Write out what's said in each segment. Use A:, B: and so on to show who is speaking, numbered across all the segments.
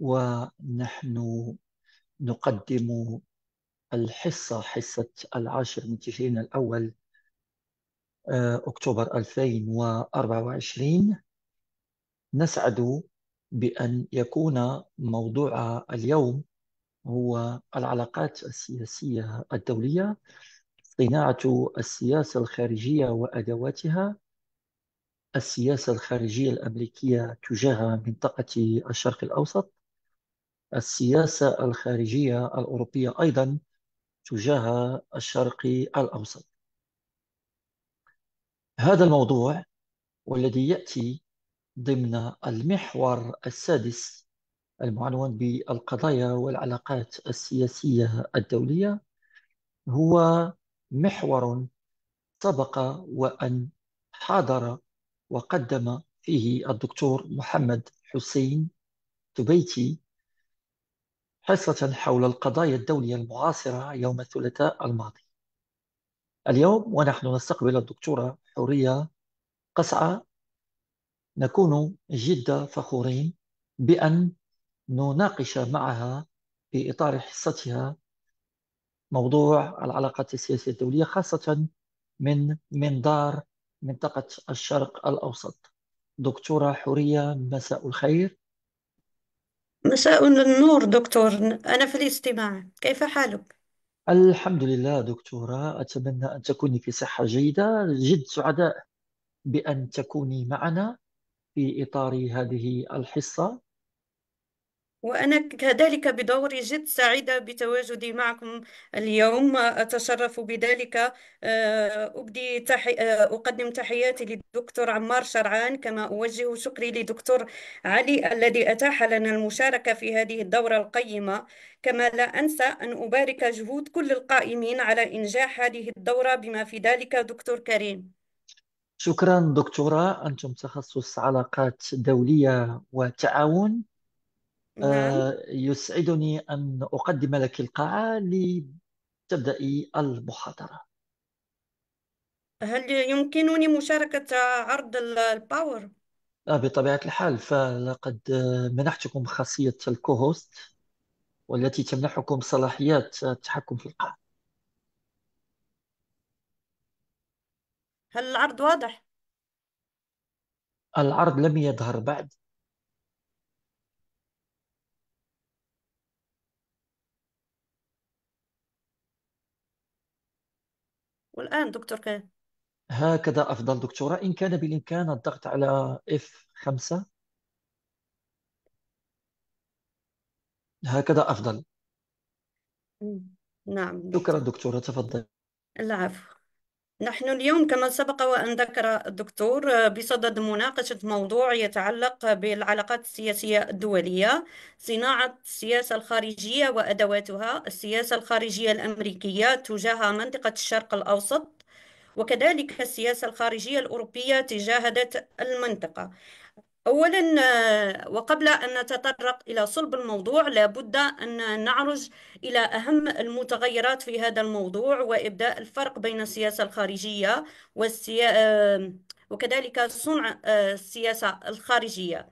A: ونحن نقدم الحصة حصة العاشر من تشرين الأول آه، أكتوبر 2024 نسعد بأن يكون موضوع اليوم هو العلاقات السياسية الدولية صناعة السياسة الخارجية وأدواتها السياسة الخارجية الأمريكية تجاه منطقة الشرق الأوسط السياسة الخارجية الأوروبية أيضا تجاه الشرق الأوسط هذا الموضوع والذي يأتي ضمن المحور السادس المعنون بالقضايا والعلاقات السياسية الدولية هو محور سبق وأن حاضر وقدم فيه الدكتور محمد حسين تبيتي حصة حول القضايا الدولية المعاصرة يوم الثلاثاء الماضي اليوم ونحن نستقبل الدكتورة حورية قسعة نكون جدا فخورين بأن نناقش معها في إطار حصتها موضوع العلاقات السياسية الدولية خاصة من منظار منطقة الشرق الأوسط دكتورة حورية مساء الخير مساء النور دكتور
B: أنا في الاستماع كيف حالك؟
A: الحمد لله دكتورة أتمنى أن تكوني في صحة جيدة جد سعداء بأن تكوني معنا في إطار هذه الحصة
B: وأنا كذلك بدوري جد سعيدة بتواجدي معكم اليوم أتشرف بذلك آه، أبدي تحي... آه، أقدم تحياتي للدكتور عمار شرعان كما أوجه شكري لدكتور علي الذي أتاح لنا المشاركة في هذه الدورة القيمة كما لا أنسى أن أبارك جهود كل القائمين على إنجاح هذه الدورة بما في ذلك دكتور كريم
A: شكرا دكتورة أنتم تخصص علاقات دولية وتعاون نعم. آه، يسعدني أن أقدم لك القاعة لتبدأي المحاضرة
B: هل يمكنني مشاركة عرض الباور؟
A: آه، بطبيعة الحال فلقد منحتكم خاصية الكوهوست والتي تمنحكم صلاحيات التحكم في القاعة
B: هل العرض واضح؟
A: العرض لم يظهر بعد
B: والآن دكتور كان
A: هكذا أفضل دكتورة إن كان بالإمكان الضغط على F5 هكذا أفضل
B: نعم شكرا
A: دكتورة تفضل
B: العفو نحن اليوم كما سبق وأن ذكر الدكتور بصدد مناقشة موضوع يتعلق بالعلاقات السياسية الدولية صناعة السياسة الخارجية وأدواتها السياسة الخارجية الأمريكية تجاه منطقة الشرق الأوسط وكذلك السياسة الخارجية الأوروبية تجاه ذات المنطقة أولا آه، وقبل أن نتطرق إلى صلب الموضوع لابد أن نعرج إلى أهم المتغيرات في هذا الموضوع وإبداء الفرق بين السياسة الخارجية والسيا... آه، وكذلك صنع آه، السياسة الخارجية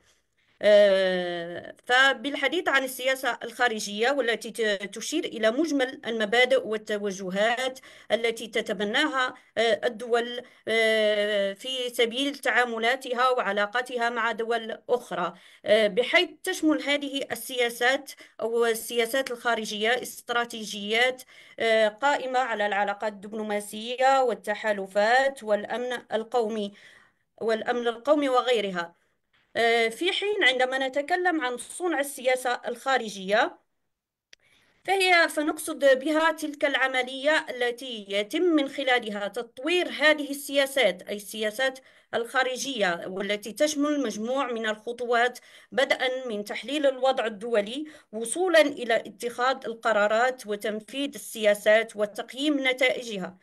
B: آه، فبالحديث عن السياسة الخارجية والتي تشير إلى مجمل المبادئ والتوجهات التي تتبناها آه، الدول آه، في سبيل تعاملاتها وعلاقاتها مع دول أخرى بحيث تشمل هذه السياسات أو السياسات الخارجية استراتيجيات قائمة على العلاقات الدبلوماسية والتحالفات والأمن القومي والأمن القومي وغيرها آه، في حين عندما نتكلم عن صنع السياسة الخارجية فهي فنقصد بها تلك العملية التي يتم من خلالها تطوير هذه السياسات أي السياسات الخارجية والتي تشمل مجموع من الخطوات بدءا من تحليل الوضع الدولي وصولا إلى اتخاذ القرارات وتنفيذ السياسات وتقييم نتائجها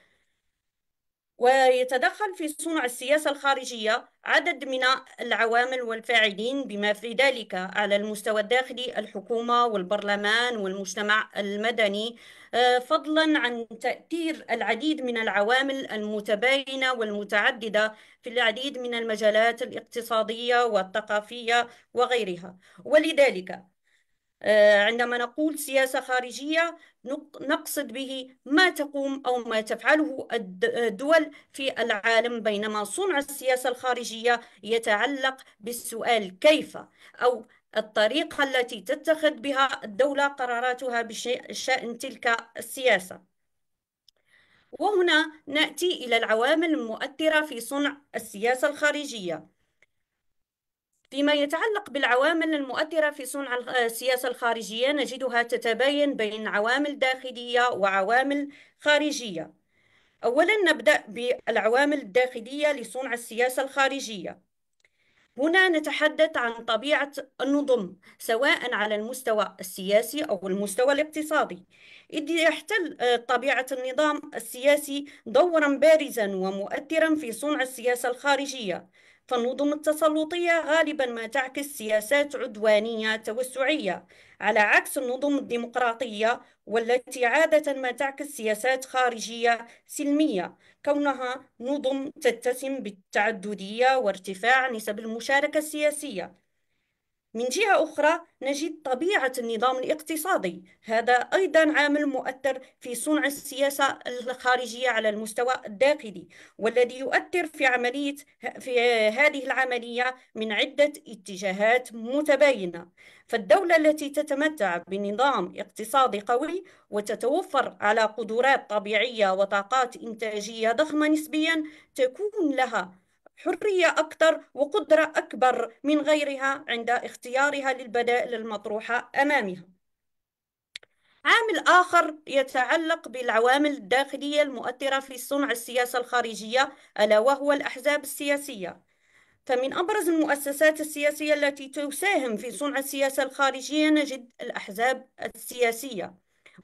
B: ويتدخل في صنع السياسة الخارجية عدد من العوامل والفاعلين بما في ذلك على المستوى الداخلي الحكومة والبرلمان والمجتمع المدني آه، فضلا عن تأثير العديد من العوامل المتباينة والمتعددة في العديد من المجالات الاقتصادية والثقافية وغيرها ولذلك آه، عندما نقول سياسة خارجية نقصد به ما تقوم أو ما تفعله الدول في العالم بينما صنع السياسة الخارجية يتعلق بالسؤال كيف أو الطريقة التي تتخذ بها الدولة قراراتها بشأن تلك السياسة وهنا نأتي إلى العوامل المؤثرة في صنع السياسة الخارجية فيما يتعلق بالعوامل المؤثرة في صنع آه، السياسة الخارجية نجدها تتباين بين عوامل داخلية وعوامل خارجية أولا نبدأ بالعوامل الداخلية لصنع السياسة الخارجية هنا نتحدث عن طبيعة النظم سواء على المستوى السياسي أو المستوى الاقتصادي إذ يحتل آه، طبيعة النظام السياسي دورا بارزا ومؤثرا في صنع السياسة الخارجية فالنظم التسلطية غالبا ما تعكس سياسات عدوانية توسعية على عكس النظم الديمقراطية والتي عادة ما تعكس سياسات خارجية سلمية كونها نظم تتسم بالتعددية وارتفاع نسب المشاركة السياسية من جهة أخرى نجد طبيعة النظام الاقتصادي هذا أيضا عامل مؤثر في صنع السياسة الخارجية على المستوى الداخلي والذي يؤثر في عملية في هذه العملية من عدة اتجاهات متباينة فالدولة التي تتمتع بنظام اقتصادي قوي وتتوفر على قدرات طبيعية وطاقات إنتاجية ضخمة نسبيا تكون لها حرية أكثر وقدرة أكبر من غيرها عند اختيارها للبدائل المطروحة أمامها عامل آخر يتعلق بالعوامل الداخلية المؤثرة في صنع السياسة الخارجية ألا وهو الأحزاب السياسية فمن أبرز المؤسسات السياسية التي تساهم في صنع السياسة الخارجية نجد الأحزاب السياسية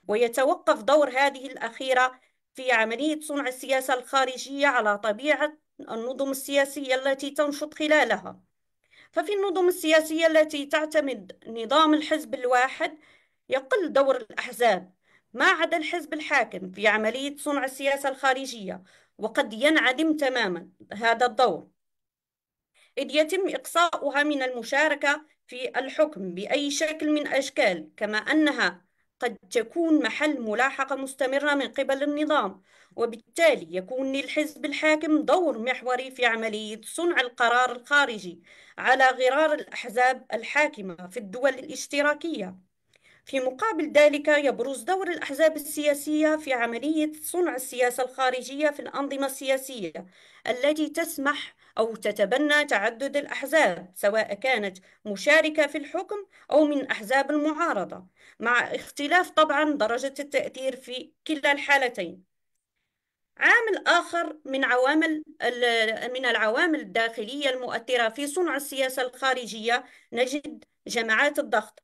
B: ويتوقف دور هذه الأخيرة في عملية صنع السياسة الخارجية على طبيعة النظم السياسية التي تنشط خلالها ففي النظم السياسية التي تعتمد نظام الحزب الواحد يقل دور الأحزاب ما عدا الحزب الحاكم في عملية صنع السياسة الخارجية وقد ينعدم تماما هذا الدور إذ يتم إقصاؤها من المشاركة في الحكم بأي شكل من أشكال كما أنها قد تكون محل ملاحقة مستمرة من قبل النظام وبالتالي يكون للحزب الحاكم دور محوري في عملية صنع القرار الخارجي على غرار الأحزاب الحاكمة في الدول الاشتراكية في مقابل ذلك يبرز دور الأحزاب السياسية في عملية صنع السياسة الخارجية في الأنظمة السياسية التي تسمح أو تتبنى تعدد الأحزاب سواء كانت مشاركة في الحكم أو من أحزاب المعارضة مع اختلاف طبعا درجة التأثير في كلا الحالتين عامل آخر من عوامل من العوامل الداخلية المؤثرة في صنع السياسة الخارجية نجد جماعات الضغط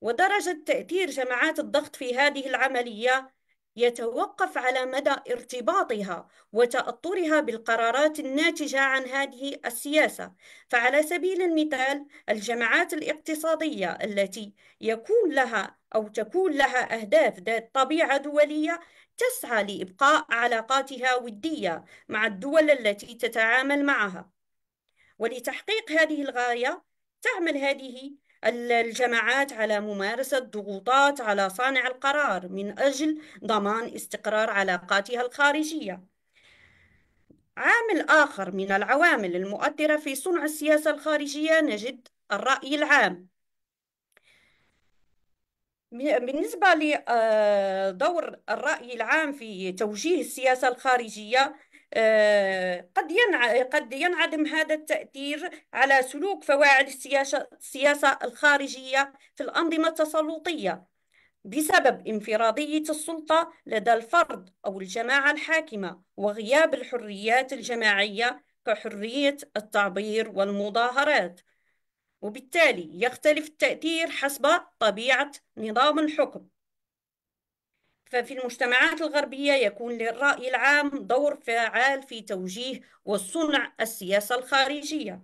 B: ودرجة تأثير جماعات الضغط في هذه العملية يتوقف على مدى ارتباطها وتأطرها بالقرارات الناتجة عن هذه السياسة فعلى سبيل المثال الجماعات الاقتصادية التي يكون لها أو تكون لها أهداف ذات طبيعة دولية تسعى لإبقاء علاقاتها ودية مع الدول التي تتعامل معها ولتحقيق هذه الغاية تعمل هذه الجماعات على ممارسة ضغوطات على صانع القرار من أجل ضمان استقرار علاقاتها الخارجية عامل آخر من العوامل المؤثرة في صنع السياسة الخارجية نجد الرأي العام بالنسبة لدور الرأي العام في توجيه السياسة الخارجية قد ينع... قد ينعدم هذا التأثير على سلوك فواعل السياسة, السياسة الخارجية في الأنظمة التسلطية بسبب انفرادية السلطة لدى الفرد أو الجماعة الحاكمة وغياب الحريات الجماعية كحرية التعبير والمظاهرات وبالتالي يختلف التأثير حسب طبيعة نظام الحكم ففي المجتمعات الغربية يكون للرأي العام دور فعال في توجيه وصنع السياسة الخارجية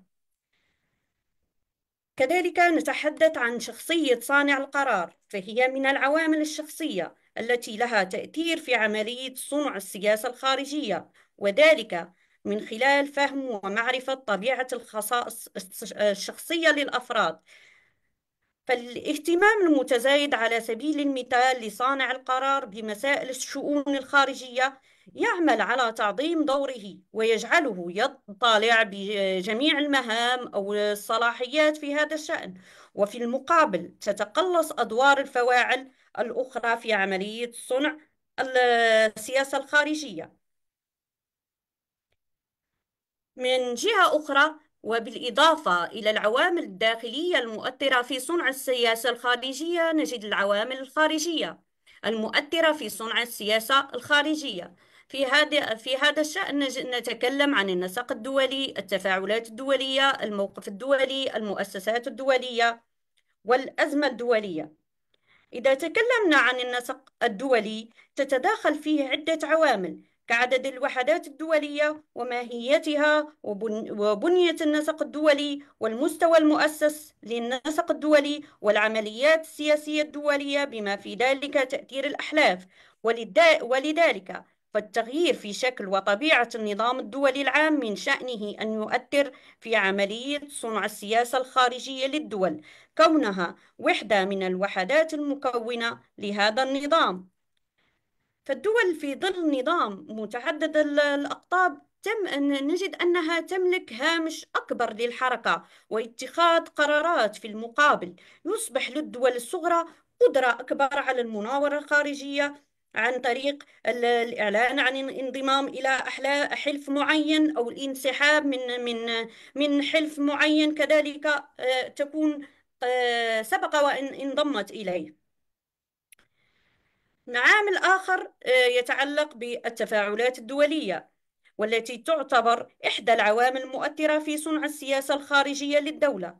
B: كذلك نتحدث عن شخصية صانع القرار فهي من العوامل الشخصية التي لها تأثير في عملية صنع السياسة الخارجية وذلك من خلال فهم ومعرفة طبيعة الخصائص الشخصية للأفراد فالاهتمام المتزايد على سبيل المثال لصانع القرار بمسائل الشؤون الخارجية يعمل على تعظيم دوره ويجعله يطالع بجميع المهام أو الصلاحيات في هذا الشأن وفي المقابل تتقلص أدوار الفواعل الأخرى في عملية صنع السياسة الخارجية من جهة أخرى وبالإضافة إلى العوامل الداخلية المؤثرة في صنع السياسة الخارجية نجد العوامل الخارجية المؤثرة في صنع السياسة الخارجية في هذا في هذا الشأن نتكلم عن النسق الدولي، التفاعلات الدولية، الموقف الدولي، المؤسسات الدولية والأزمة الدولية. إذا تكلمنا عن النسق الدولي تتداخل فيه عدة عوامل كعدد الوحدات الدولية وماهيتها وبنية النسق الدولي والمستوى المؤسس للنسق الدولي والعمليات السياسية الدولية بما في ذلك تأثير الأحلاف ولذلك فالتغيير في شكل وطبيعة النظام الدولي العام من شأنه أن يؤثر في عملية صنع السياسة الخارجية للدول كونها وحدة من الوحدات المكونة لهذا النظام فالدول في ظل نظام متعدد الأقطاب تم أن نجد أنها تملك هامش أكبر للحركة واتخاذ قرارات في المقابل يصبح للدول الصغرى قدرة أكبر على المناورة الخارجية عن طريق الإعلان عن الانضمام إلى أحلى حلف معين أو الانسحاب من من من حلف معين كذلك آه، تكون آه، سبق وأن انضمت إليه عامل آخر آه، يتعلق بالتفاعلات الدولية والتي تعتبر إحدى العوامل المؤثرة في صنع السياسة الخارجية للدولة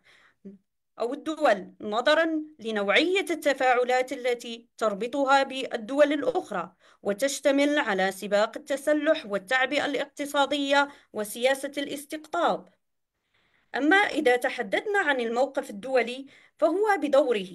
B: أو الدول نظرا لنوعية التفاعلات التي تربطها بالدول الأخرى وتشتمل على سباق التسلح والتعبئة الاقتصادية وسياسة الاستقطاب أما إذا تحدثنا عن الموقف الدولي فهو بدوره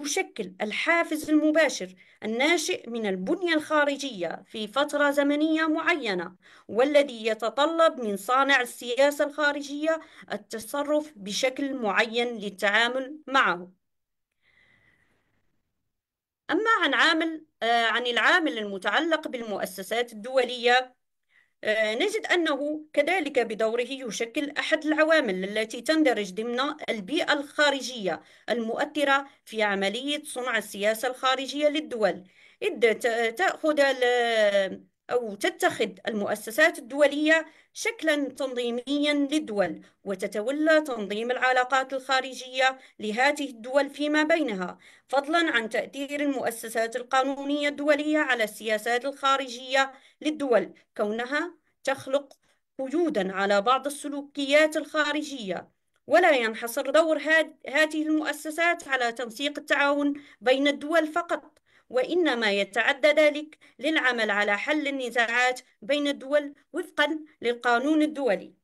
B: يشكل الحافز المباشر الناشئ من البنية الخارجية في فترة زمنية معينة والذي يتطلب من صانع السياسة الخارجية التصرف بشكل معين للتعامل معه أما عن عامل آه، عن العامل المتعلق بالمؤسسات الدولية آه، نجد أنه كذلك بدوره يشكل أحد العوامل التي تندرج ضمن البيئة الخارجية المؤثرة في عملية صنع السياسة الخارجية للدول إذ تأخذ أو تتخذ المؤسسات الدولية شكلا تنظيميا للدول وتتولى تنظيم العلاقات الخارجية لهذه الدول فيما بينها فضلا عن تأثير المؤسسات القانونية الدولية على السياسات الخارجية للدول كونها تخلق قيودا على بعض السلوكيات الخارجية ولا ينحصر دور هذه المؤسسات على تنسيق التعاون بين الدول فقط وإنما يتعدى ذلك للعمل على حل النزاعات بين الدول وفقا للقانون الدولي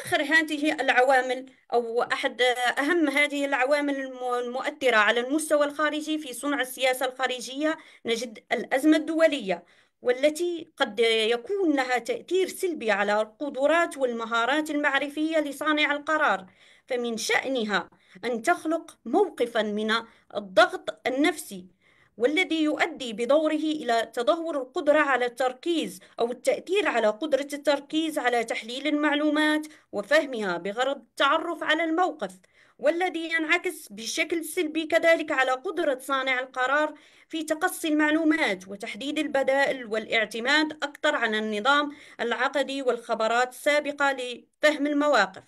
B: آخر هذه العوامل أو أحد أهم هذه العوامل المؤثرة على المستوى الخارجي في صنع السياسة الخارجية نجد الأزمة الدولية والتي قد يكون لها تأثير سلبي على القدرات والمهارات المعرفية لصانع القرار فمن شأنها أن تخلق موقفا من الضغط النفسي والذي يؤدي بدوره إلى تدهور القدرة على التركيز أو التأثير على قدرة التركيز على تحليل المعلومات وفهمها بغرض التعرف على الموقف والذي ينعكس بشكل سلبي كذلك على قدرة صانع القرار في تقصي المعلومات وتحديد البدائل والاعتماد أكثر على النظام العقدي والخبرات السابقة لفهم المواقف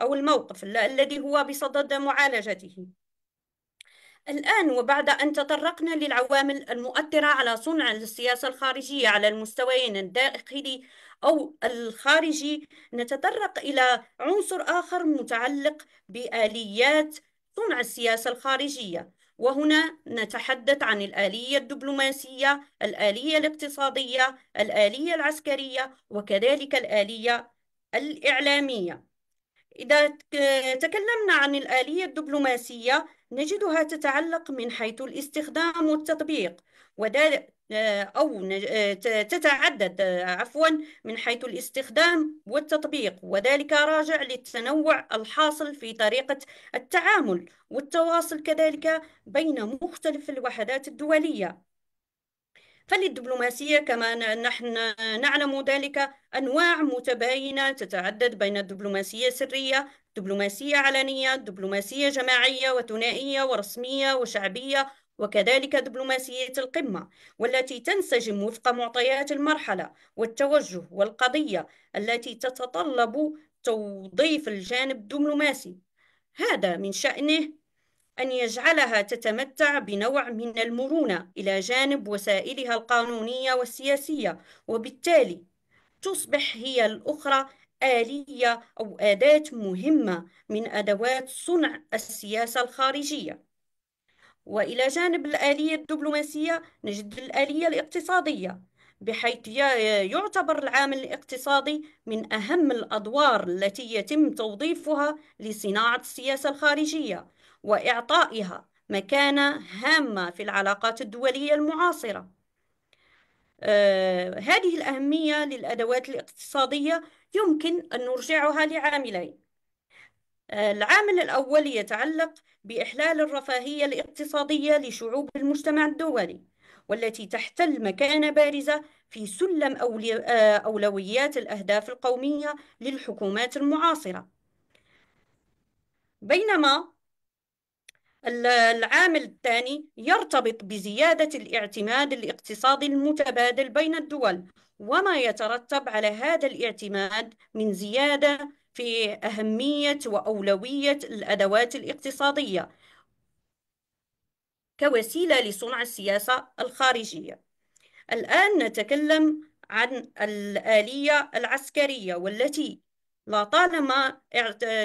B: أو الموقف الذي هو بصدد معالجته الآن وبعد أن تطرقنا للعوامل المؤثرة على صنع السياسة الخارجية على المستويين الداخلي أو الخارجي نتطرق إلى عنصر آخر متعلق بآليات صنع السياسة الخارجية وهنا نتحدث عن الآلية الدبلوماسية، الآلية الاقتصادية، الآلية العسكرية وكذلك الآلية الإعلامية. إذا تكلمنا عن الآلية الدبلوماسية نجدها تتعلق من حيث الاستخدام والتطبيق وذلك آه، أو آه، تتعدد آه، عفوا من حيث الاستخدام والتطبيق وذلك راجع للتنوع الحاصل في طريقة التعامل والتواصل كذلك بين مختلف الوحدات الدولية فللدبلوماسية كما نحن نعلم ذلك أنواع متباينة تتعدد بين الدبلوماسية السرية دبلوماسية علنية دبلوماسية جماعية وثنائية ورسمية وشعبية وكذلك دبلوماسية القمة والتي تنسجم وفق معطيات المرحلة والتوجه والقضية التي تتطلب توظيف الجانب الدبلوماسي هذا من شأنه أن يجعلها تتمتع بنوع من المرونة إلى جانب وسائلها القانونية والسياسية وبالتالي تصبح هي الأخرى آلية أو أداة مهمة من أدوات صنع السياسة الخارجية وإلى جانب الآلية الدبلوماسية نجد الآلية الاقتصادية بحيث يعتبر العامل الاقتصادي من أهم الأدوار التي يتم توظيفها لصناعة السياسة الخارجية وإعطائها مكانة هامة في العلاقات الدولية المعاصرة آه، هذه الأهمية للأدوات الاقتصادية يمكن أن نرجعها لعاملين آه، العامل الأول يتعلق بإحلال الرفاهية الاقتصادية لشعوب المجتمع الدولي والتي تحتل مكانة بارزة في سلم آه، أولويات الأهداف القومية للحكومات المعاصرة بينما العامل الثاني يرتبط بزيادة الاعتماد الاقتصادي المتبادل بين الدول وما يترتب على هذا الاعتماد من زيادة في أهمية وأولوية الأدوات الاقتصادية كوسيلة لصنع السياسة الخارجية الآن نتكلم عن الآلية العسكرية والتي لطالما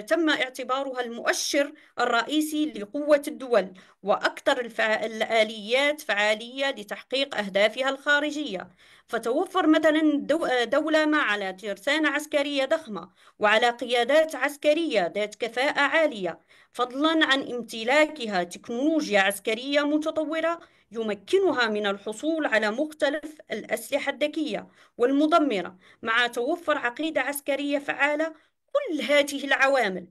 B: تم اعتبارها المؤشر الرئيسي لقوة الدول وأكثر الآليات فعالية لتحقيق أهدافها الخارجية فتوفر مثلا دولة ما على ترسانة عسكرية ضخمة وعلى قيادات عسكرية ذات كفاءة عالية فضلا عن امتلاكها تكنولوجيا عسكرية متطورة يمكنها من الحصول على مختلف الأسلحة الذكية والمدمرة مع توفر عقيدة عسكرية فعالة كل هذه العوامل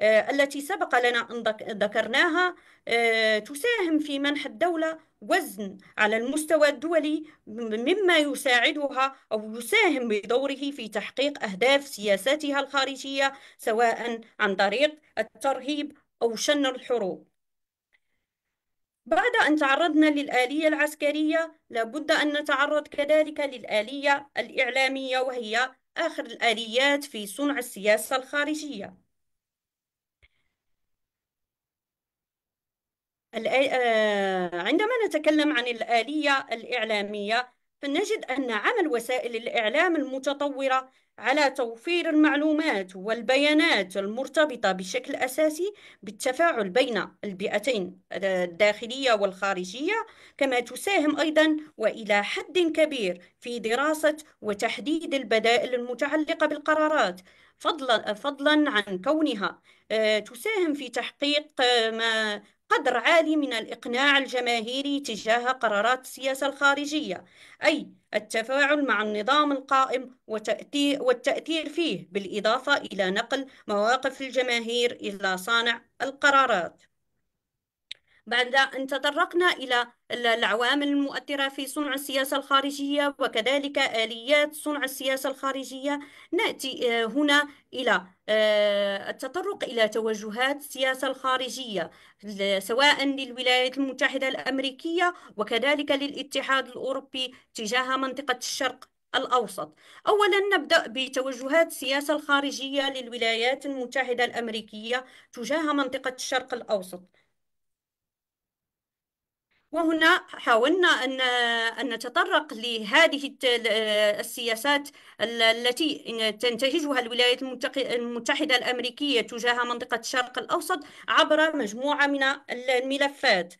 B: آه، التي سبق لنا أن ذكرناها آه، تساهم في منح الدولة وزن على المستوى الدولي مما يساعدها أو يساهم بدوره في تحقيق أهداف سياساتها الخارجية سواء عن طريق الترهيب أو شن الحروب بعد أن تعرضنا للآلية العسكرية لابد أن نتعرض كذلك للآلية الإعلامية وهي آخر الآليات في صنع السياسة الخارجية آه، عندما نتكلم عن الآلية الإعلامية فنجد أن عمل وسائل الإعلام المتطورة على توفير المعلومات والبيانات المرتبطة بشكل أساسي بالتفاعل بين البيئتين الداخلية والخارجية كما تساهم أيضا وإلى حد كبير في دراسة وتحديد البدائل المتعلقة بالقرارات فضلا فضلا عن كونها آه، تساهم في تحقيق ما قدر عالي من الإقناع الجماهيري تجاه قرارات السياسة الخارجية أي التفاعل مع النظام القائم والتأثير فيه بالإضافة إلى نقل مواقف الجماهير إلى صانع القرارات بعد أن تطرقنا إلى العوامل المؤثرة في صنع السياسة الخارجية وكذلك آليات صنع السياسة الخارجية نأتي آه، هنا إلى آه، التطرق إلى توجهات السياسة الخارجية سواء للولايات المتحدة الأمريكية وكذلك للاتحاد الأوروبي تجاه منطقة الشرق الأوسط أولا نبدأ بتوجهات السياسة الخارجية للولايات المتحدة الأمريكية تجاه منطقة الشرق الأوسط وهنا حاولنا أن أن نتطرق لهذه السياسات التي تنتهجها الولايات المتحدة الأمريكية تجاه منطقة الشرق الأوسط عبر مجموعة من الملفات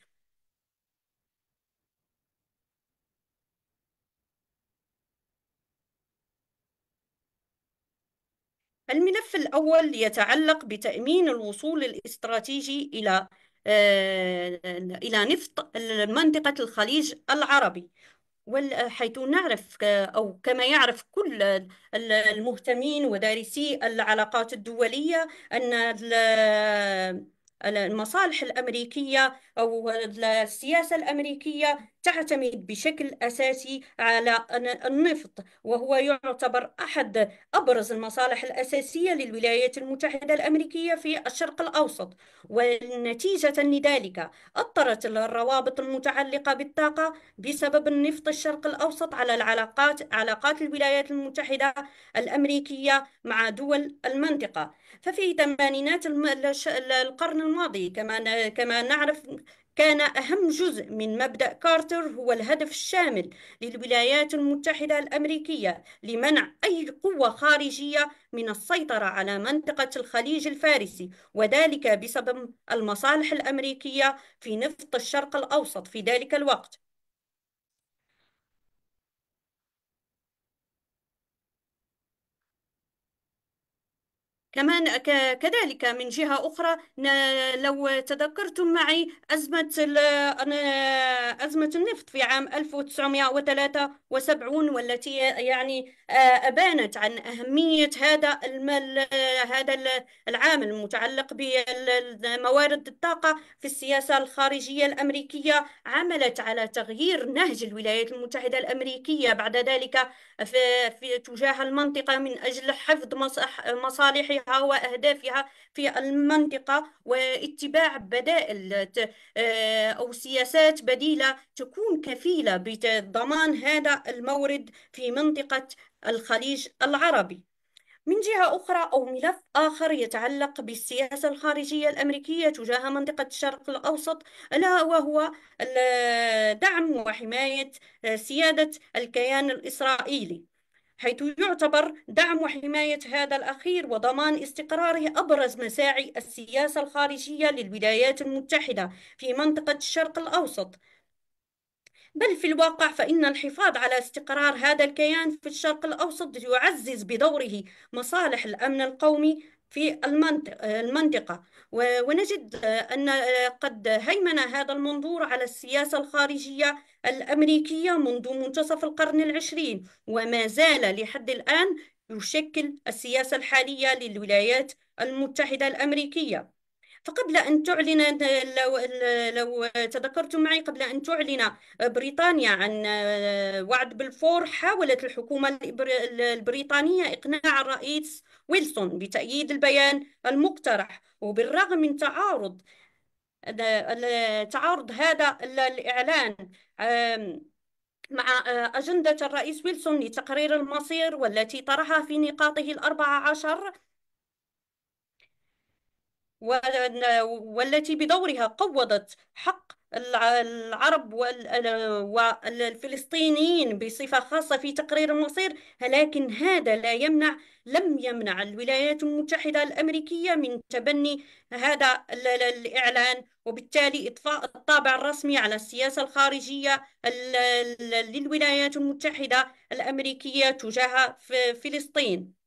B: الملف الأول يتعلق بتأمين الوصول الاستراتيجي إلى آه، إلى نفط منطقة الخليج العربي حيث نعرف أو كما يعرف كل المهتمين ودارسي العلاقات الدولية أن المصالح الأمريكية أو السياسة الأمريكية تعتمد بشكل أساسي على النفط وهو يعتبر أحد أبرز المصالح الأساسية للولايات المتحدة الأمريكية في الشرق الأوسط ونتيجة لذلك أثرت الروابط المتعلقة بالطاقة بسبب النفط الشرق الأوسط على العلاقات علاقات الولايات المتحدة الأمريكية مع دول المنطقة ففي ثمانينات القرن الماضي كما كما نعرف كان أهم جزء من مبدأ كارتر هو الهدف الشامل للولايات المتحدة الأمريكية لمنع أي قوة خارجية من السيطرة على منطقة الخليج الفارسي وذلك بسبب المصالح الأمريكية في نفط الشرق الأوسط في ذلك الوقت كمان كذلك من جهة أخرى لو تذكرتم معي أزمة أزمة النفط في عام 1973 والتي يعني آه، أبانت عن أهمية هذا المال هذا العامل المتعلق بموارد الطاقة في السياسة الخارجية الأمريكية عملت على تغيير نهج الولايات المتحدة الأمريكية بعد ذلك في تجاه المنطقة من أجل حفظ مصالحها مشاريعها وأهدافها في المنطقة واتباع بدائل آه، أو سياسات بديلة تكون كفيلة بضمان هذا المورد في منطقة الخليج العربي من جهة أخرى أو ملف آخر يتعلق بالسياسة الخارجية الأمريكية تجاه منطقة الشرق الأوسط ألا وهو دعم وحماية آه، سيادة الكيان الإسرائيلي حيث يعتبر دعم وحماية هذا الأخير وضمان استقراره أبرز مساعي السياسة الخارجية للولايات المتحدة في منطقة الشرق الأوسط بل في الواقع فإن الحفاظ على استقرار هذا الكيان في الشرق الأوسط يعزز بدوره مصالح الأمن القومي في المنطقة ونجد آه، أن آه، قد هيمن هذا المنظور على السياسة الخارجية الأمريكية منذ منتصف القرن العشرين وما زال لحد الآن يشكل السياسة الحالية للولايات المتحدة الأمريكية فقبل أن تعلن لو, لو تذكرتم معي قبل أن تعلن بريطانيا عن آه، وعد بالفور حاولت الحكومة البريطانية إقناع الرئيس ويلسون بتأييد البيان المقترح وبالرغم من تعارض تعارض هذا الإعلان مع آه، أجندة الرئيس ويلسون لتقرير المصير والتي طرحها في نقاطه الأربعة عشر والتي بدورها قوضت حق العرب والفلسطينيين بصفة خاصة في تقرير المصير لكن هذا لا يمنع لم يمنع الولايات المتحدة الأمريكية من تبني هذا الإعلان وبالتالي إطفاء الطابع الرسمي على السياسة الخارجية للولايات المتحدة الأمريكية تجاه فلسطين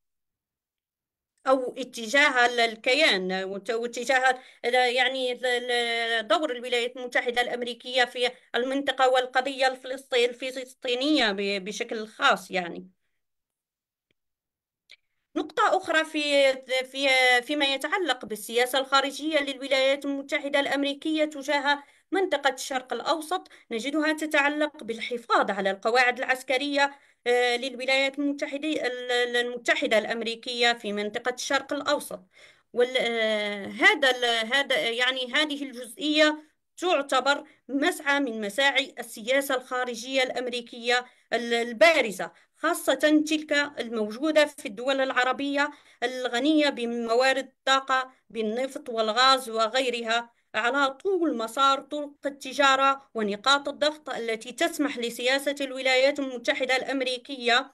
B: او اتجاه الكيان واتجاه يعني دور الولايات المتحده الامريكيه في المنطقه والقضيه الفلسطينيه بشكل خاص يعني نقطة أخرى في في فيما يتعلق بالسياسة الخارجية للولايات المتحدة الأمريكية تجاه منطقة الشرق الأوسط نجدها تتعلق بالحفاظ على القواعد العسكرية آه، للولايات المتحدة المتحدة الأمريكية في منطقة الشرق الأوسط وهذا آه، هذا يعني هذه الجزئية تعتبر مسعى من مساعي السياسة الخارجية الأمريكية البارزة خاصة تلك الموجودة في الدول العربية الغنية بموارد الطاقة بالنفط والغاز وغيرها على طول مسار طرق التجارة ونقاط الضغط التي تسمح لسياسة الولايات المتحدة الأمريكية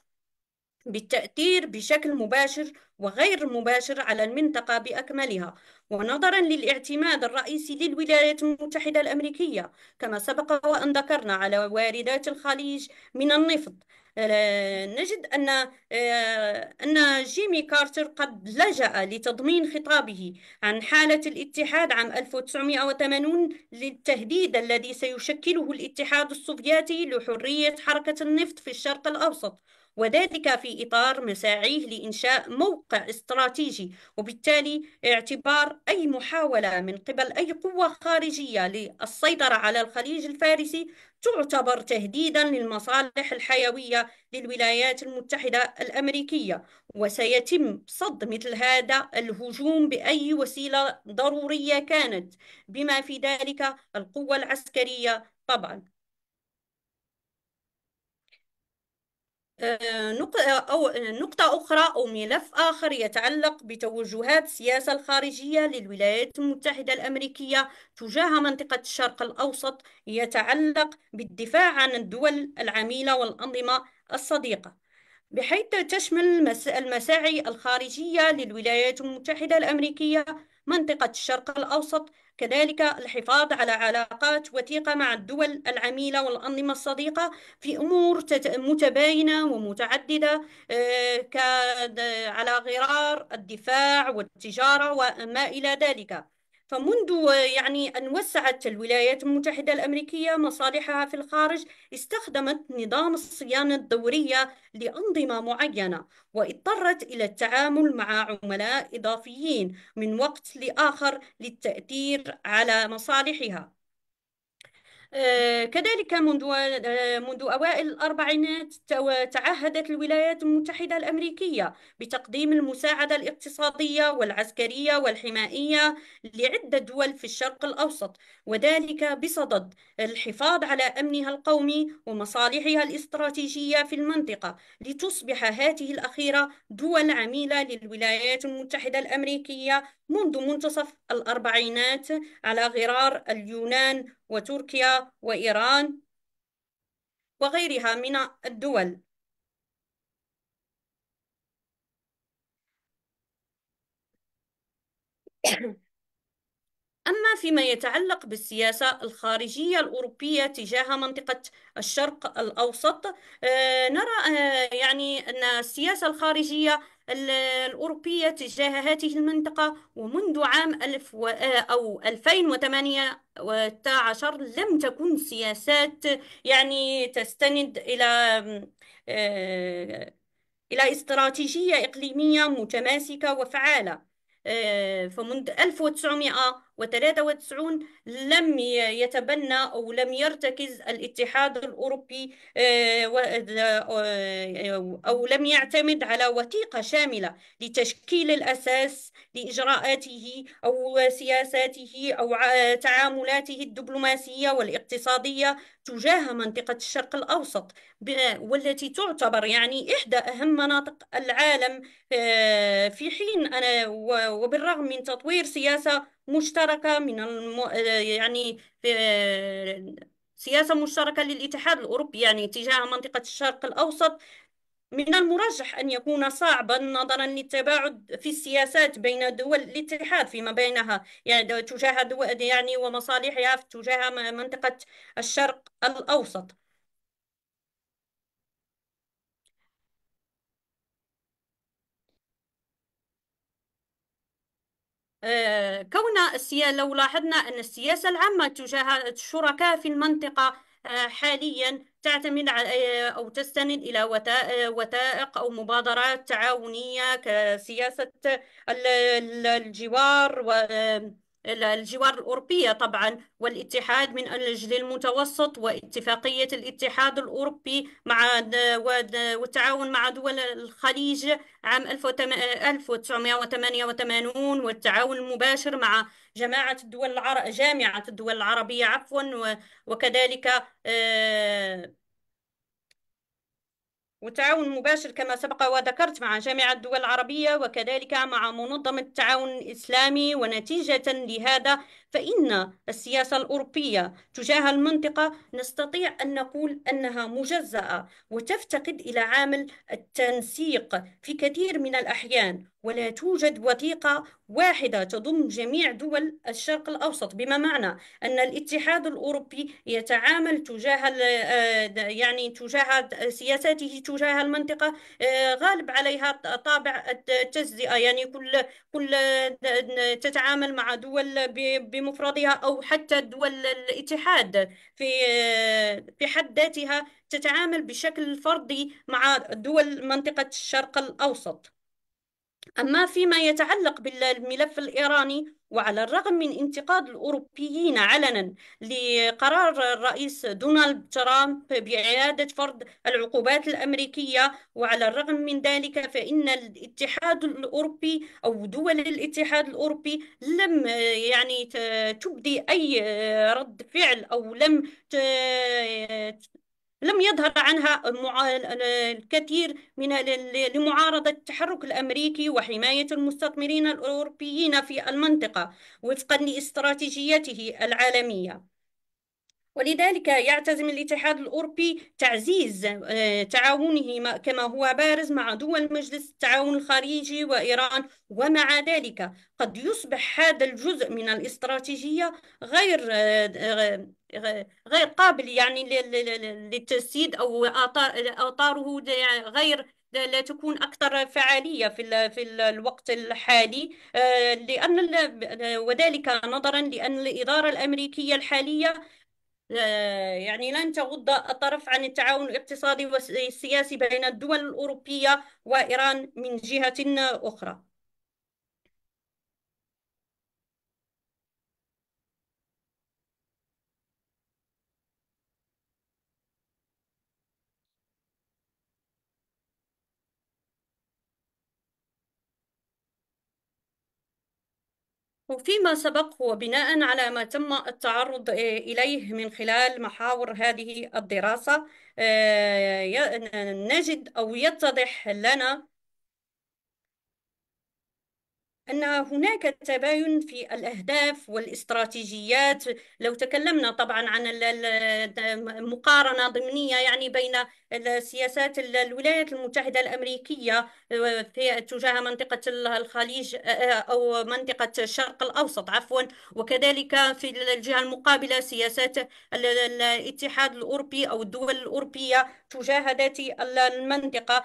B: بالتأثير بشكل مباشر وغير مباشر على المنطقة بأكملها ونظرا للاعتماد الرئيسي للولايات المتحدة الأمريكية كما سبق وأن ذكرنا على واردات الخليج من النفط آه، نجد أن آه، أن جيمي كارتر قد لجأ لتضمين خطابه عن حالة الاتحاد عام 1980 للتهديد الذي سيشكله الاتحاد السوفيتي لحرية حركة النفط في الشرق الأوسط وذلك في إطار مساعيه لإنشاء موقع استراتيجي وبالتالي اعتبار أي محاولة من قبل أي قوة خارجية للسيطرة على الخليج الفارسي تعتبر تهديدا للمصالح الحيوية للولايات المتحدة الأمريكية وسيتم صد مثل هذا الهجوم بأي وسيلة ضرورية كانت بما في ذلك القوة العسكرية طبعا آه، آه، أو آه، نقطة أخرى أو ملف آخر يتعلق بتوجهات السياسة الخارجية للولايات المتحدة الأمريكية تجاه منطقة الشرق الأوسط يتعلق بالدفاع عن الدول العميلة والأنظمة الصديقة بحيث تشمل المساعي الخارجية للولايات المتحدة الأمريكية منطقة الشرق الأوسط كذلك الحفاظ على علاقات وثيقة مع الدول العميلة والأنظمة الصديقة في أمور متباينة ومتعددة آه، على غرار الدفاع والتجارة وما إلى ذلك فمنذ يعني أن وسعت الولايات المتحدة الأمريكية مصالحها في الخارج استخدمت نظام الصيانة الدورية لأنظمة معينة واضطرت إلى التعامل مع عملاء إضافيين من وقت لآخر للتأثير على مصالحها آه، كذلك منذ آه، منذ أوائل الأربعينات تعهدت الولايات المتحدة الأمريكية بتقديم المساعدة الاقتصادية والعسكرية والحمائية لعدة دول في الشرق الأوسط وذلك بصدد الحفاظ على أمنها القومي ومصالحها الاستراتيجية في المنطقة لتصبح هذه الأخيرة دول عميلة للولايات المتحدة الأمريكية منذ منتصف الأربعينات على غرار اليونان وتركيا وإيران وغيرها من الدول أما فيما يتعلق بالسياسة الخارجية الأوروبية تجاه منطقة الشرق الأوسط آه، نرى آه، يعني أن السياسة الخارجية الأوروبية تجاه هذه المنطقة ومنذ عام ألف و آه، أو 2018 لم تكن سياسات يعني تستند إلى إلى استراتيجية إقليمية متماسكة وفعالة فمنذ 1900 93 لم يتبنى أو لم يرتكز الاتحاد الأوروبي آه، آه، أو لم يعتمد على وثيقة شاملة لتشكيل الأساس لإجراءاته أو سياساته أو تعاملاته الدبلوماسية والاقتصادية تجاه منطقة الشرق الأوسط والتي تعتبر يعني إحدى أهم مناطق العالم آه، في حين أنا وبالرغم من تطوير سياسة مشتركة من الم... آه، يعني في آه، سياسة مشتركة للاتحاد الأوروبي يعني تجاه منطقة الشرق الأوسط من المرجح أن يكون صعبا نظرا للتباعد في السياسات بين دول الاتحاد فيما بينها يعني تجاه دول يعني ومصالحها تجاه منطقة الشرق الأوسط آه، كون السيا لو لاحظنا أن السياسة العامة تجاه الشركاء في المنطقة آه، حاليا تعتمد آه، أو تستند إلى وثائق أو مبادرات تعاونية كسياسة الجوار الجوار الأوروبية طبعا والاتحاد من أجل المتوسط واتفاقية الاتحاد الأوروبي مع والتعاون مع دول الخليج عام 1988 والتعاون المباشر مع جماعة الدول العر... جامعة الدول العربية عفوا وكذلك آه والتعاون المباشر كما سبق وذكرت مع جامعة الدول العربية وكذلك مع منظمة التعاون الإسلامي ونتيجة لهذا فإن السياسة الأوروبية تجاه المنطقة نستطيع أن نقول أنها مجزأة وتفتقد إلى عامل التنسيق في كثير من الأحيان ولا توجد وثيقة واحدة تضم جميع دول الشرق الأوسط بما معنى أن الاتحاد الأوروبي يتعامل تجاه آه، يعني تجاه سياساته تجاه المنطقة آه، غالب عليها طابع التجزئة يعني كل كل تتعامل مع دول ب بمفردها أو حتى دول الاتحاد في في حد ذاتها تتعامل بشكل فردي مع دول منطقة الشرق الأوسط أما فيما يتعلق بالملف الإيراني وعلى الرغم من انتقاد الأوروبيين علنا لقرار الرئيس دونالد ترامب بإعادة فرض العقوبات الأمريكية وعلى الرغم من ذلك فإن الاتحاد الأوروبي أو دول الاتحاد الأوروبي لم يعني تبدي أي آه، رد فعل أو لم لم يظهر عنها الكثير من لمعارضة التحرك الأمريكي وحماية المستثمرين الأوروبيين في المنطقة وفقا لاستراتيجيته العالمية ولذلك يعتزم الاتحاد الأوروبي تعزيز آه، تعاونه كما هو بارز مع دول مجلس التعاون الخليجي وإيران ومع ذلك قد يصبح هذا الجزء من الاستراتيجية غير آه، آه، غير قابل يعني للتجسيد أو أطاره غير لا تكون أكثر فعالية في في الوقت الحالي لأن وذلك نظرا لأن الإدارة الأمريكية الحالية آه، يعني لن تغض الطرف عن التعاون الاقتصادي والسياسي بين الدول الأوروبية وإيران من جهة أخرى وفيما سبق وبناء على ما تم التعرض آه، إليه من خلال محاور هذه الدراسة آه، نجد أو يتضح لنا أن هناك تباين في الأهداف والاستراتيجيات لو تكلمنا طبعا عن المقارنة ضمنية يعني بين سياسات الولايات المتحدة الأمريكية آه، في تجاه منطقة الخليج آه، آه، أو منطقة الشرق الأوسط عفوا وكذلك في الجهة المقابلة سياسات الاتحاد الأوروبي أو الدول الأوروبية تجاه ذات المنطقة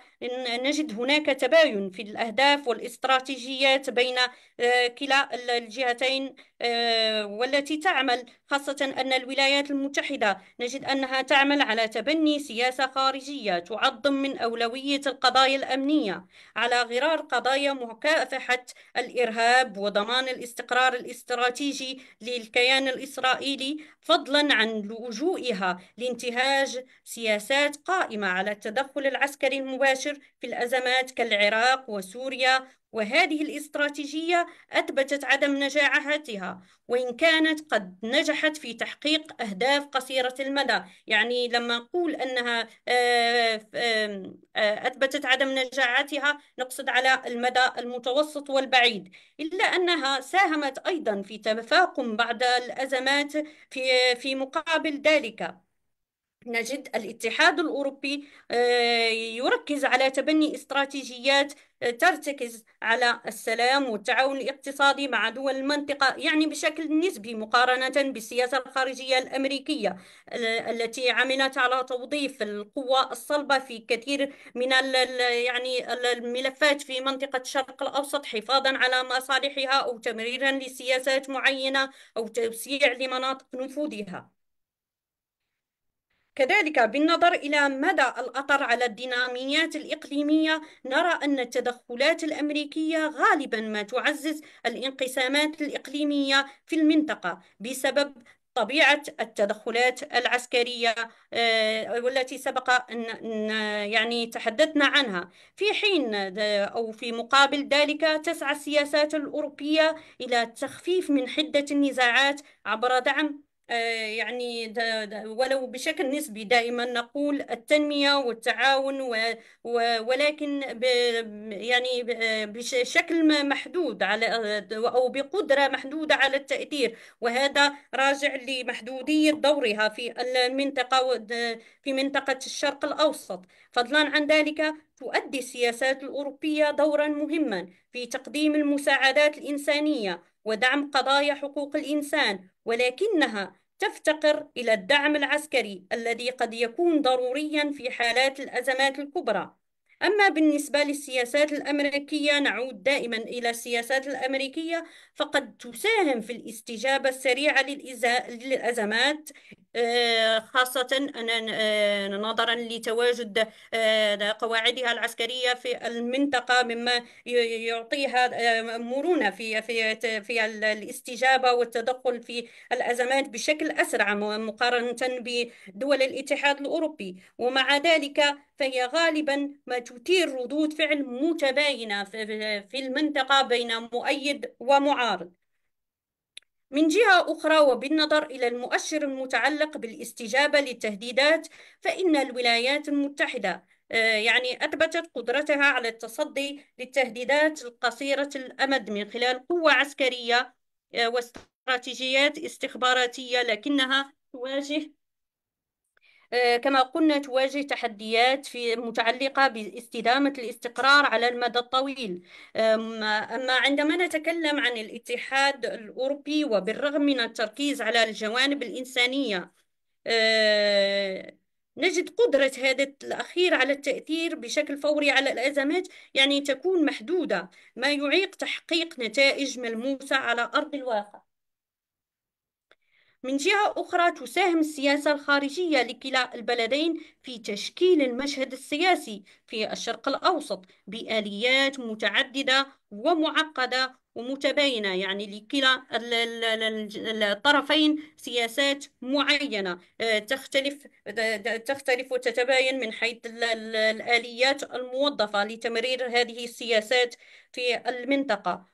B: نجد هناك تباين في الأهداف والاستراتيجيات بين بين آه، كلا الجهتين آه، والتي تعمل خاصة أن الولايات المتحدة نجد أنها تعمل على تبني سياسة خارجية تعظم من أولوية القضايا الأمنية على غرار قضايا مكافحة الإرهاب وضمان الاستقرار الاستراتيجي للكيان الإسرائيلي فضلا عن لجوئها لانتهاج سياسات قائمة على التدخل العسكري المباشر في الأزمات كالعراق وسوريا وهذه الاستراتيجية أثبتت عدم نجاعتها وإن كانت قد نجحت في تحقيق أهداف قصيرة المدى يعني لما نقول أنها آه، آه، أثبتت عدم نجاعتها نقصد على المدى المتوسط والبعيد إلا أنها ساهمت أيضا في تفاقم بعض الأزمات في, في مقابل ذلك نجد الاتحاد الأوروبي آه، يركز على تبني استراتيجيات آه، ترتكز على السلام والتعاون الاقتصادي مع دول المنطقة يعني بشكل نسبي مقارنة بالسياسة الخارجية الأمريكية التي عملت على توظيف القوة الصلبة في كثير من يعني الملفات في منطقة الشرق الأوسط حفاظا على مصالحها أو تمريرا لسياسات معينة أو توسيع لمناطق نفوذها كذلك بالنظر إلى مدى الأثر على الديناميات الإقليمية نرى أن التدخلات الأمريكية غالبا ما تعزز الانقسامات الإقليمية في المنطقة بسبب طبيعة التدخلات العسكرية آه، والتي سبق أن يعني تحدثنا عنها في حين أو في مقابل ذلك تسعى السياسات الأوروبية إلى التخفيف من حدة النزاعات عبر دعم آه، يعني دا دا ولو بشكل نسبي دائما نقول التنمية والتعاون و ولكن ب يعني بشكل محدود على أو بقدرة محدودة على التأثير وهذا راجع لمحدودية دورها في المنطقة في منطقة الشرق الأوسط فضلا عن ذلك تؤدي السياسات الأوروبية دورا مهما في تقديم المساعدات الإنسانية ودعم قضايا حقوق الإنسان ولكنها تفتقر إلى الدعم العسكري الذي قد يكون ضروريا في حالات الأزمات الكبرى أما بالنسبة للسياسات الأمريكية نعود دائما إلى السياسات الأمريكية فقد تساهم في الاستجابة السريعة للأزمات آه، خاصة آه، نظرا لتواجد آه، قواعدها العسكرية في المنطقة مما يعطيها مرونة في في الاستجابة والتدخل في الأزمات بشكل أسرع مقارنة بدول الاتحاد الأوروبي ومع ذلك فهي غالبا ما تثير ردود فعل متباينة في المنطقة بين مؤيد ومعارض من جهة أخرى وبالنظر إلى المؤشر المتعلق بالاستجابة للتهديدات فإن الولايات المتحدة آه، يعني أثبتت قدرتها على التصدي للتهديدات القصيرة الأمد من خلال قوة عسكرية آه، واستراتيجيات استخباراتية لكنها تواجه آه، كما قلنا تواجه تحديات في متعلقة باستدامة الاستقرار على المدى الطويل أما عندما نتكلم عن الاتحاد الأوروبي وبالرغم من التركيز على الجوانب الإنسانية آه، نجد قدرة هذا الأخير على التأثير بشكل فوري على الأزمات يعني تكون محدودة ما يعيق تحقيق نتائج ملموسة على أرض الواقع من جهة أخرى تساهم السياسة الخارجية لكلا البلدين في تشكيل المشهد السياسي في الشرق الأوسط بآليات متعددة ومعقدة ومتباينة يعني لكلا الطرفين سياسات معينة آه، تختلف تختلف وتتباين من حيث الآليات الموظفة لتمرير هذه السياسات في المنطقة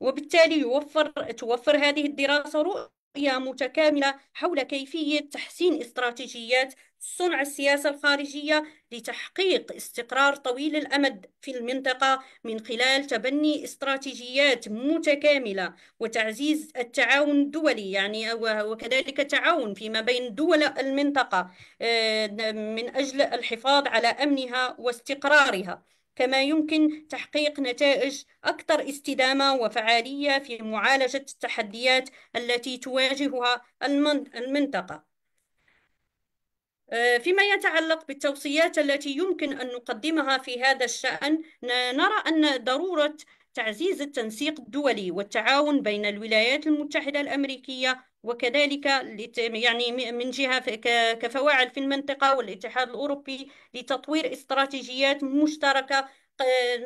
B: وبالتالي يوفر توفر هذه الدراسة رؤية متكاملة حول كيفية تحسين استراتيجيات صنع السياسة الخارجية لتحقيق استقرار طويل الأمد في المنطقة من خلال تبني استراتيجيات متكاملة وتعزيز التعاون الدولي يعني وكذلك التعاون فيما بين دول المنطقة آه، من أجل الحفاظ على أمنها واستقرارها كما يمكن تحقيق نتائج أكثر استدامة وفعالية في معالجة التحديات التي تواجهها المنطقة آه، فيما يتعلق بالتوصيات التي يمكن أن نقدمها في هذا الشأن نرى أن ضرورة تعزيز التنسيق الدولي والتعاون بين الولايات المتحدة الأمريكية وكذلك يعني من جهة كفواعل في المنطقة والاتحاد الأوروبي لتطوير استراتيجيات مشتركة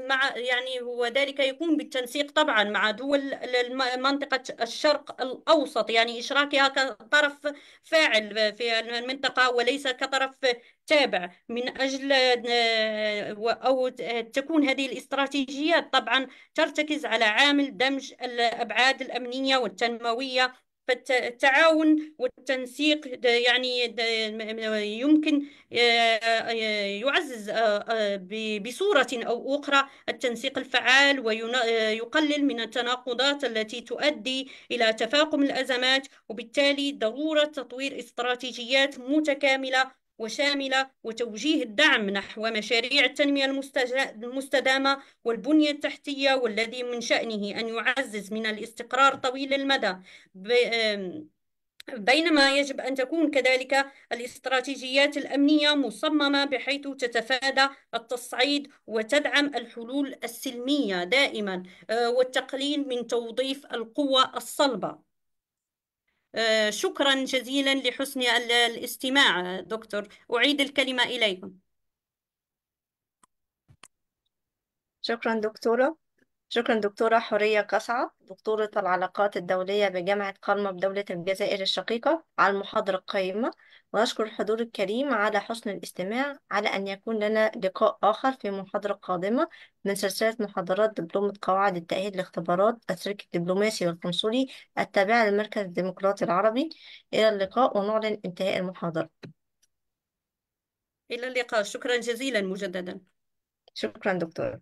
B: مع يعني وذلك يكون بالتنسيق طبعا مع دول منطقة الشرق الأوسط يعني إشراكها كطرف فاعل في المنطقة وليس كطرف تابع من أجل أو تكون هذه الاستراتيجيات طبعا ترتكز على عامل دمج الأبعاد الأمنية والتنموية فالتعاون والتنسيق يعني يمكن آه، آه، يعزز آه، بصورة أو أخرى التنسيق الفعال ويقلل من التناقضات التي تؤدي إلى تفاقم الأزمات وبالتالي ضرورة تطوير استراتيجيات متكاملة وشاملة وتوجيه الدعم نحو مشاريع التنمية المستدامة والبنية التحتية والذي من شأنه أن يعزز من الاستقرار طويل المدى بينما يجب أن تكون كذلك الاستراتيجيات الأمنية مصممة بحيث تتفادى التصعيد وتدعم الحلول السلمية دائما آه، والتقليل من توظيف القوة الصلبة آه، شكرا جزيلا لحسن الاستماع دكتور أعيد الكلمة إليكم شكرا دكتورة شكرا دكتورة حورية قصعب دكتورة العلاقات الدولية بجامعة قرمة بدولة الجزائر الشقيقة على المحاضرة القيمة ونشكر الحضور الكريم على حسن الاستماع على أن يكون لنا لقاء آخر في محاضرة قادمة من سلسلة محاضرات دبلومة قواعد التأهيل لاختبارات السلك الدبلوماسي والقنصلي التابعة للمركز الديمقراطي العربي إلى اللقاء ونعلن انتهاء المحاضرة إلى اللقاء شكرا جزيلا مجددا شكرا دكتور